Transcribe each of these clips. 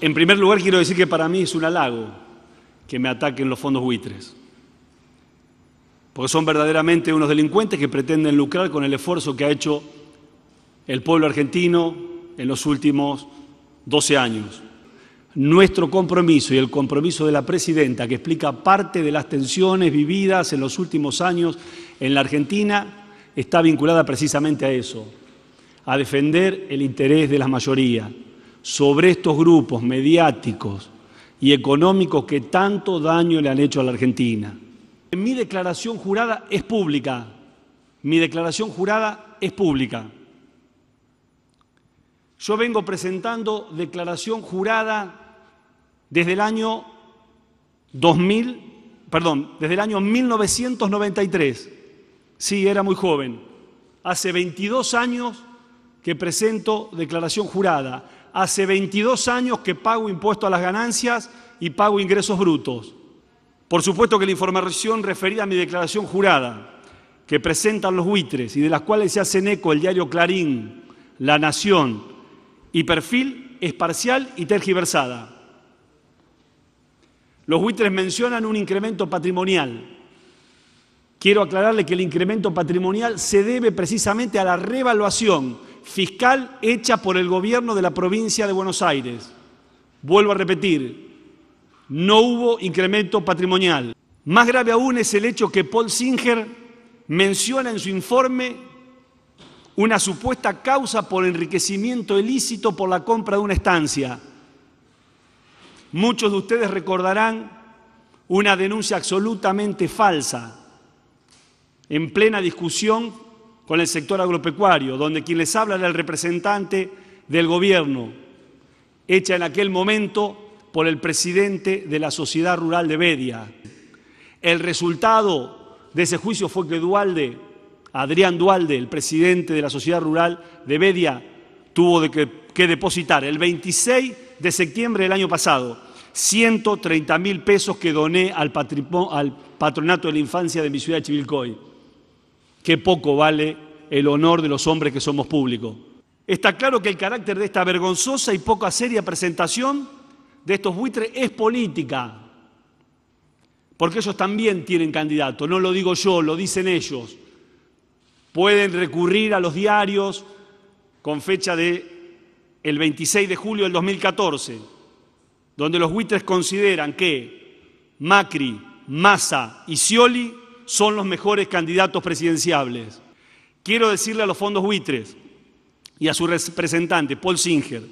En primer lugar, quiero decir que para mí es un halago que me ataquen los fondos buitres, porque son verdaderamente unos delincuentes que pretenden lucrar con el esfuerzo que ha hecho el pueblo argentino en los últimos 12 años. Nuestro compromiso y el compromiso de la presidenta, que explica parte de las tensiones vividas en los últimos años en la Argentina, está vinculada precisamente a eso, a defender el interés de la mayoría sobre estos grupos mediáticos y económicos que tanto daño le han hecho a la Argentina. Mi declaración jurada es pública. Mi declaración jurada es pública. Yo vengo presentando declaración jurada desde el año 2000, perdón, desde el año 1993. Sí, era muy joven. Hace 22 años que presento declaración jurada. Hace 22 años que pago impuesto a las ganancias y pago ingresos brutos. Por supuesto que la información referida a mi declaración jurada, que presentan los buitres y de las cuales se hacen eco el diario Clarín, La Nación y Perfil, es parcial y tergiversada. Los buitres mencionan un incremento patrimonial. Quiero aclararle que el incremento patrimonial se debe precisamente a la revaluación fiscal hecha por el gobierno de la provincia de Buenos Aires. Vuelvo a repetir, no hubo incremento patrimonial. Más grave aún es el hecho que Paul Singer menciona en su informe una supuesta causa por enriquecimiento ilícito por la compra de una estancia. Muchos de ustedes recordarán una denuncia absolutamente falsa en plena discusión con el sector agropecuario, donde quien les habla era el representante del gobierno, hecha en aquel momento por el presidente de la Sociedad Rural de Bedia. El resultado de ese juicio fue que Dualde, Adrián Dualde, el presidente de la Sociedad Rural de Bedia, tuvo que, depositar el 26 de septiembre del año pasado 130 mil pesos que doné al, al patronato de la infancia de mi ciudad de Chivilcoy Qué poco vale el honor de los hombres que somos públicos. Está claro que el carácter de esta vergonzosa y poco seria presentación de estos buitres es política, porque ellos también tienen candidato, no lo digo yo, lo dicen ellos. Pueden recurrir a los diarios con fecha de el 26 de julio del 2014, donde los buitres consideran que Macri, Massa y Scioli son los mejores candidatos presidenciables. Quiero decirle a los fondos buitres y a su representante, Paul Singer,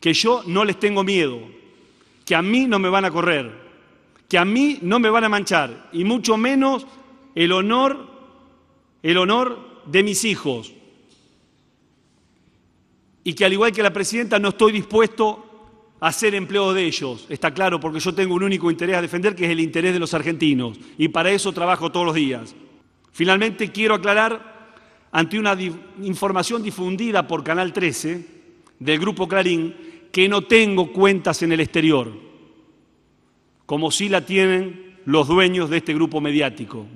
que yo no les tengo miedo, que a mí no me van a correr, que a mí no me van a manchar, y mucho menos el honor, el honor de mis hijos. Y que al igual que la presidenta no estoy dispuesto hacer empleo de ellos, está claro, porque yo tengo un único interés a defender, que es el interés de los argentinos, y para eso trabajo todos los días. Finalmente, quiero aclarar, ante una información difundida por Canal 13 del Grupo Clarín, que no tengo cuentas en el exterior, como sí la tienen los dueños de este grupo mediático.